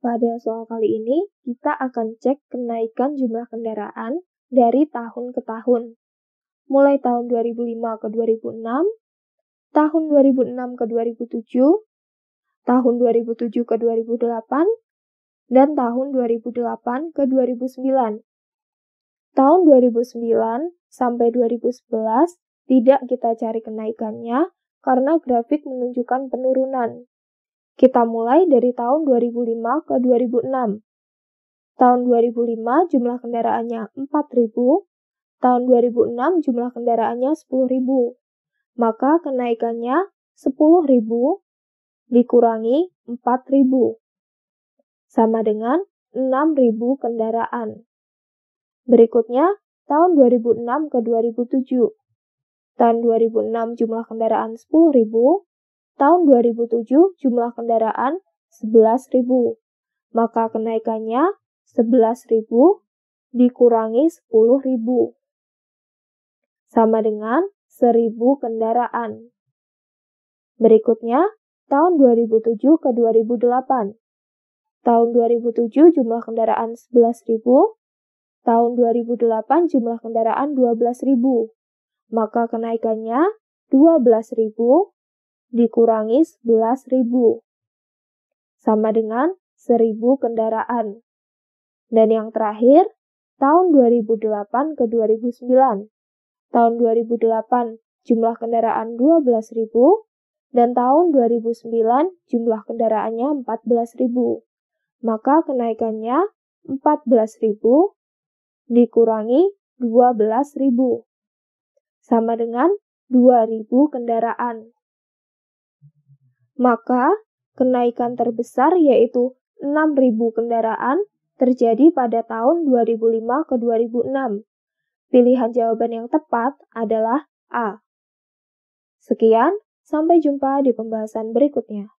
Pada soal kali ini, kita akan cek kenaikan jumlah kendaraan dari tahun ke tahun. Mulai tahun 2005 ke 2006, tahun 2006 ke 2007, tahun 2007 ke 2008, dan tahun 2008 ke 2009. Tahun 2009 sampai 2011 tidak kita cari kenaikannya karena grafik menunjukkan penurunan. Kita mulai dari tahun 2005 ke 2006. Tahun 2005 jumlah kendaraannya 4.000, tahun 2006 jumlah kendaraannya 10.000. Maka kenaikannya 10.000 dikurangi 4.000 sama dengan 6.000 kendaraan. Berikutnya tahun 2006 ke 2007. Tahun 2006 jumlah kendaraan 10.000, Tahun 2007 jumlah kendaraan 11.000, maka kenaikannya 11.000 dikurangi 10.000 sama dengan 1000 kendaraan. Berikutnya, tahun 2007 ke 2008. Tahun 2007 jumlah kendaraan 11.000, tahun 2008 jumlah kendaraan 12.000. Maka kenaikannya 12.000 dikurangi 11.000 sama dengan 1.000 kendaraan. Dan yang terakhir, tahun 2008 ke 2009. Tahun 2008 jumlah kendaraan 12.000 dan tahun 2009 jumlah kendaraannya 14.000. Maka kenaikannya 14.000 dikurangi 12.000 sama dengan 2.000 kendaraan. Maka, kenaikan terbesar yaitu 6.000 kendaraan terjadi pada tahun 2005 ke 2006. Pilihan jawaban yang tepat adalah A. Sekian, sampai jumpa di pembahasan berikutnya.